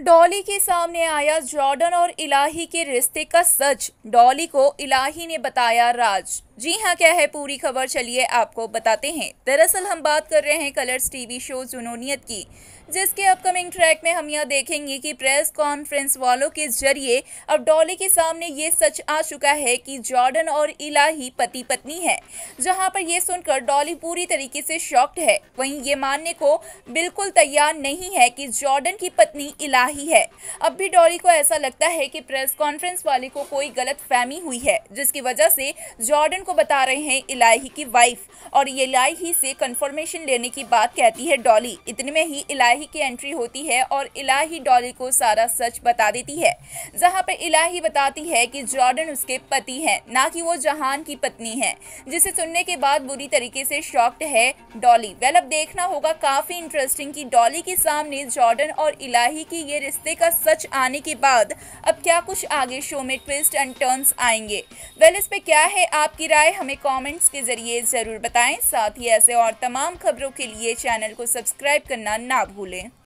डॉली के सामने आया जॉर्डन और इलाही के रिश्ते का सच डॉली को इलाही ने बताया राज जी हाँ क्या है पूरी खबर चलिए आपको बताते हैं दरअसल हम बात कर रहे हैं कलर्स टीवी शो जुनूनियत की जिसके अपकमिंग ट्रैक में हम यह देखेंगे कि प्रेस कॉन्फ्रेंस वालों के जरिए अब डॉली के सामने ये सच आ चुका है कि जॉर्डन और इलाही पति पत्नी है जहां पर यह सुनकर डॉली पूरी तरीके से शॉक्ड है वहीं ये मानने को बिल्कुल तैयार नहीं है कि जॉर्डन की पत्नी इलाही है अब भी डॉली को ऐसा लगता है कि प्रेस कॉन्फ्रेंस वाले को कोई गलत फहमी हुई है जिसकी वजह से जॉर्डन को को बता रहे हैं इलाही की वाइफ और ये इलाही से कंफर्मेशन लेने की बात कहती है डॉली इतने में ही इलाही की एंट्री होती है और इलाही डॉली को सारा सच बता देती है जहां पर इलाही बताती है कि जॉर्डन उसके पति हैं ना कि वो जहान की पत्नी है जिसे सुनने के बाद बुरी तरीके से शॉक्ड है डॉली वेल अब देखना होगा काफी इंटरेस्टिंग की डॉली के सामने जॉर्डन और इलाही की ये रिश्ते का सच आने के बाद अब क्या कुछ आगे शो में ट्विस्ट एंड टर्न्स आएंगे वेल इस पे क्या है आपकी राय हमें कमेंट्स के जरिए ज़रूर बताएं साथ ही ऐसे और तमाम खबरों के लिए चैनल को सब्सक्राइब करना ना भूलें